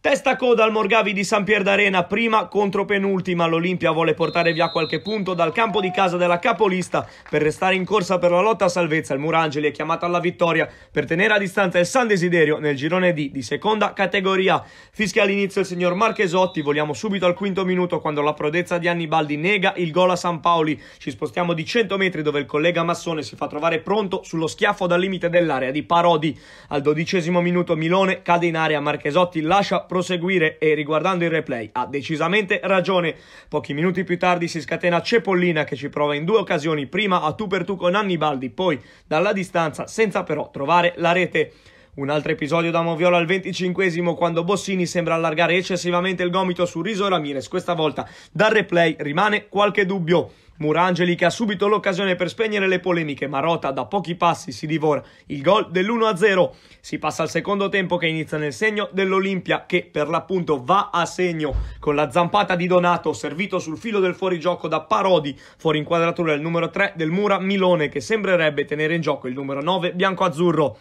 Testa coda al Morgavi di San Pier d'Arena, prima contro penultima. L'Olimpia vuole portare via qualche punto dal campo di casa della capolista per restare in corsa per la lotta a salvezza. Il Murangeli è chiamato alla vittoria per tenere a distanza il San Desiderio nel girone D di seconda categoria. Fischia all'inizio il signor Marchesotti. Voliamo subito al quinto minuto quando la prodezza di Annibaldi nega il gol a San Paoli. Ci spostiamo di 100 metri dove il collega Massone si fa trovare pronto sullo schiaffo dal limite dell'area di Parodi. Al dodicesimo minuto Milone cade in area. Marchesotti lascia proseguire e riguardando il replay ha decisamente ragione. Pochi minuti più tardi si scatena Cepollina che ci prova in due occasioni, prima a tu per tu con Annibaldi, poi dalla distanza senza però trovare la rete. Un altro episodio da Moviola al 25 quando Bossini sembra allargare eccessivamente il gomito su Riso e Ramirez. Questa volta dal replay rimane qualche dubbio. Murangeli che ha subito l'occasione per spegnere le polemiche, ma Rota da pochi passi si divora il gol dell'1-0. Si passa al secondo tempo che inizia nel segno dell'Olimpia che per l'appunto va a segno con la zampata di Donato servito sul filo del fuorigioco da Parodi, fuori inquadratura il numero 3 del Mura Milone che sembrerebbe tenere in gioco il numero 9 bianco-azzurro.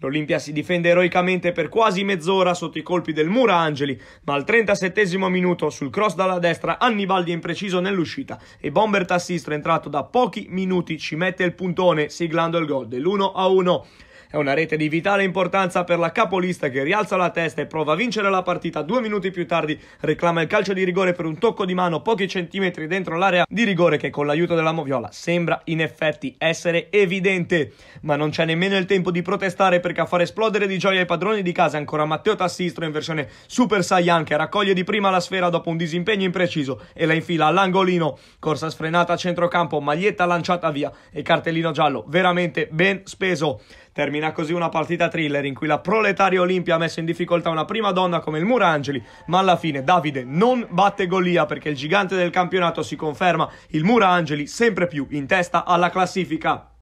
L'Olimpia si difende eroicamente per quasi mezz'ora sotto i colpi del Mura Angeli, ma al 37 minuto sul cross dalla destra Annibaldi è impreciso nell'uscita e Bomber assist entrato da pochi minuti ci mette il puntone siglando il gol dell'1-1. È una rete di vitale importanza per la capolista che rialza la testa e prova a vincere la partita. Due minuti più tardi reclama il calcio di rigore per un tocco di mano pochi centimetri dentro l'area di rigore che con l'aiuto della Moviola sembra in effetti essere evidente. Ma non c'è nemmeno il tempo di protestare perché a far esplodere di gioia i padroni di casa ancora Matteo Tassistro in versione Super Saiyan che raccoglie di prima la sfera dopo un disimpegno impreciso e la infila all'angolino. Corsa sfrenata a centrocampo, maglietta lanciata via e cartellino giallo veramente ben speso. Termina così una partita thriller in cui la proletaria Olimpia ha messo in difficoltà una prima donna come il Murangeli, ma alla fine Davide non batte Golia perché il gigante del campionato si conferma il Murangeli sempre più in testa alla classifica.